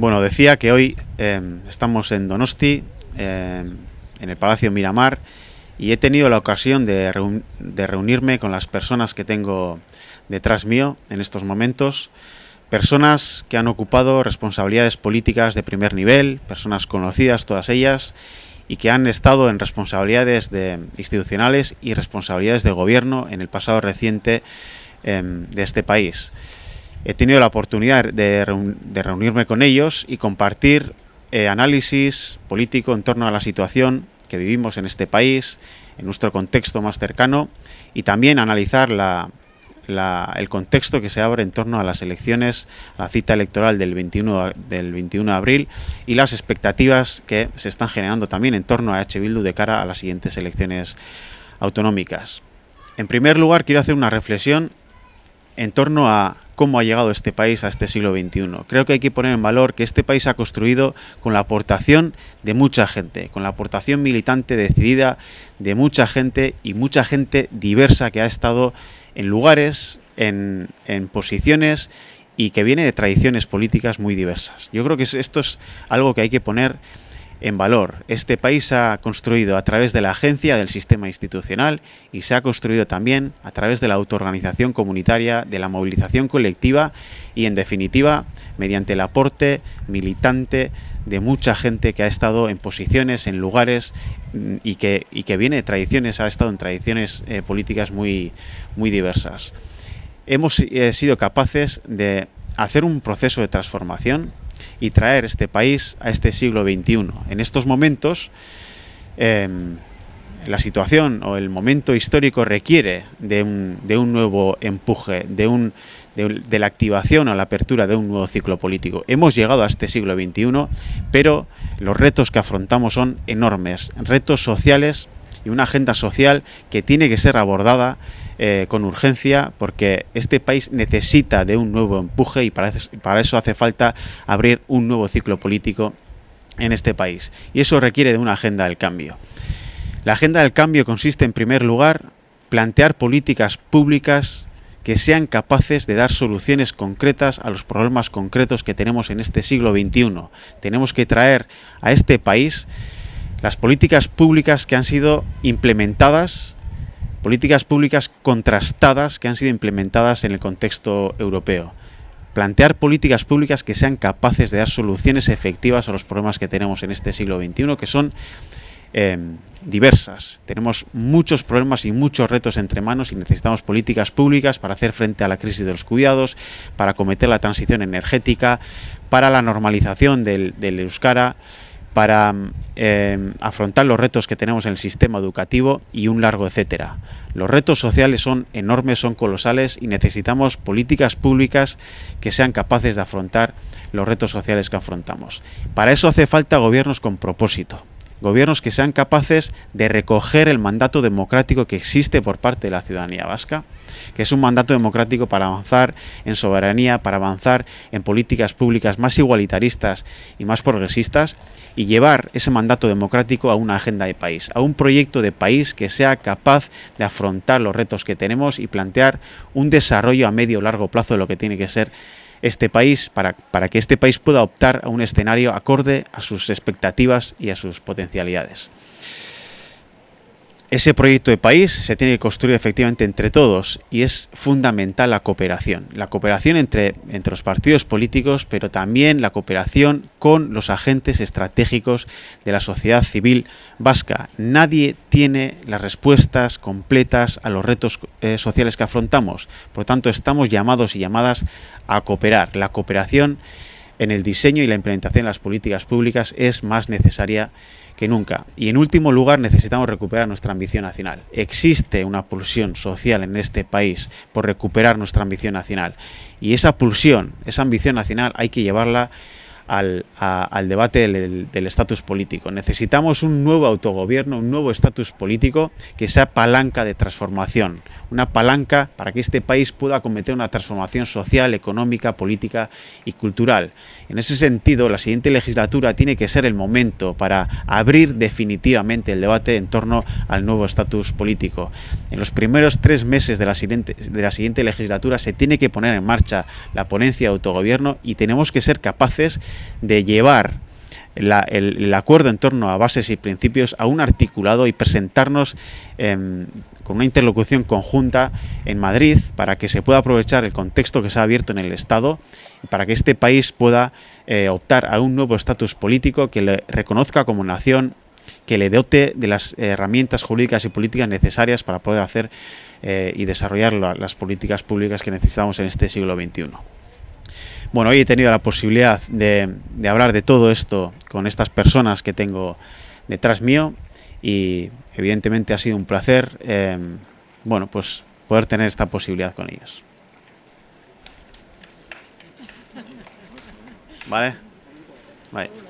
Bueno, decía que hoy em, estamos en Donosti, em, en el Palacio Miramar, y he tenido la ocasión de, reunirme con las personas que tengo detrás mío en estos momentos, personas que han ocupado responsabilidades políticas de primer nivel, personas conocidas todas ellas, y que han estado en responsabilidades institucionales y responsabilidades de gobierno en el pasado reciente em, de este país he tenido la oportunidad de, reunirme con ellos y compartir eh, análisis político en torno a la situación que vivimos en este país, en nuestro contexto más cercano, y también analizar el contexto que se abre en torno a las elecciones, la cita electoral del 21, del 21 de abril y las expectativas que se están generando también en torno a H. Bildu de cara a las siguientes elecciones autonómicas. En primer lugar, quiero hacer una reflexión en torno a cómo ha llegado este país a este siglo XXI. Creo que hay que poner en valor que este país ha construido con la aportación de mucha gente, con la aportación militante decidida de mucha gente y mucha gente diversa que ha estado en lugares, en, posiciones y que viene de tradiciones políticas muy diversas. Yo creo que esto es algo que hay que poner en valor. Este país se ha construido a través de la agencia del sistema institucional y se ha construido también a través de la autoorganización comunitaria, de la movilización colectiva y, en definitiva, mediante el aporte militante de mucha gente que ha estado en posiciones, en lugares mm, y que, que viene de tradiciones, ha estado en tradiciones eh, políticas muy, muy diversas. Hemos eh, sido capaces de hacer un proceso de transformación y traer este país a este siglo XXI. En estos momentos, em, la situación o el momento histórico requiere de un, nuevo empuje, de, de la activación o la apertura de un nuevo ciclo político. Hemos llegado a este siglo XXI, pero los retos que afrontamos son enormes, retos sociales y una agenda social que tiene que ser abordada eh, con urgencia porque este país necesita de un nuevo empuje y para, para eso hace falta abrir un nuevo ciclo político en este país. Y eso requiere de una agenda del cambio. La agenda del cambio consiste en primer lugar plantear políticas públicas que sean capaces de dar soluciones concretas a los problemas concretos que tenemos en este siglo XXI. Tenemos que traer a este país las políticas públicas que han sido implementadas políticas públicas contrastadas que han sido implementadas en el contexto europeo. Plantear políticas públicas que sean capaces de dar soluciones efectivas a los problemas que tenemos en este siglo XXI, que son em, diversas. Tenemos muchos problemas y muchos retos entre manos y necesitamos políticas públicas para hacer frente a la crisis de los cuidados, para acometer la transición energética, para la normalización del euskara para em, afrontar los retos que tenemos en el sistema educativo y un largo etcétera. Los retos sociales son enormes, son colosales y necesitamos políticas públicas que sean capaces de afrontar los retos sociales que afrontamos. Para eso hace falta gobiernos con propósito, gobiernos que sean capaces de recoger el mandato democrático que existe por parte de la ciudadanía vasca, que es un mandato democrático para avanzar en soberanía, para avanzar en políticas públicas más igualitaristas y más progresistas y llevar ese mandato democrático a una agenda de país, a un proyecto de país que sea capaz de afrontar los retos que tenemos y plantear un desarrollo a medio o largo plazo de lo que tiene que ser este país, para, para que este país pueda optar a un escenario acorde a sus expectativas y a sus potencialidades. Ese proyecto de país se tiene que construir efectivamente entre todos y es fundamental la cooperación. La cooperación entre, entre los partidos políticos, pero también la cooperación con los agentes estratégicos de la sociedad civil vasca. Nadie tiene las respuestas completas a los retos eh, sociales que afrontamos. Por lo tanto, estamos llamados y llamadas a cooperar. La cooperación en el diseño y la implementación de las políticas públicas es más necesaria que nunca. Y en último lugar, necesitamos recuperar nuestra ambición nacional. Existe una pulsión social en este país por recuperar nuestra ambición nacional. Y esa pulsión, esa ambición nacional, hay que llevarla al, debate del estatus político. Necesitamos un nuevo autogobierno, un nuevo estatus político que sea palanca de transformación, una palanca para que este país pueda acometer una transformación social, económica, política y cultural. En ese sentido, la siguiente legislatura tiene que ser el momento para abrir definitivamente el debate en torno al nuevo estatus político. En los primeros tres meses de la, siguiente, de la siguiente legislatura se tiene que poner en marcha la ponencia de autogobierno y tenemos que ser capaces de llevar el, acuerdo en torno a bases y principios a un articulado y presentarnos em, con una interlocución conjunta en Madrid para que se pueda aprovechar el contexto que se ha abierto en el Estado y para que este país pueda eh, optar a un nuevo estatus político que le reconozca como nación, que le dote de las herramientas jurídicas y políticas necesarias para poder hacer eh, y desarrollar las políticas públicas que necesitamos en este siglo XXI. Bueno, hoy he tenido la posibilidad de, hablar de todo esto con estas personas que tengo detrás mío y evidentemente ha sido un placer, em, bueno, pues poder tener esta posibilidad con ellos. ¿Vale? Vale.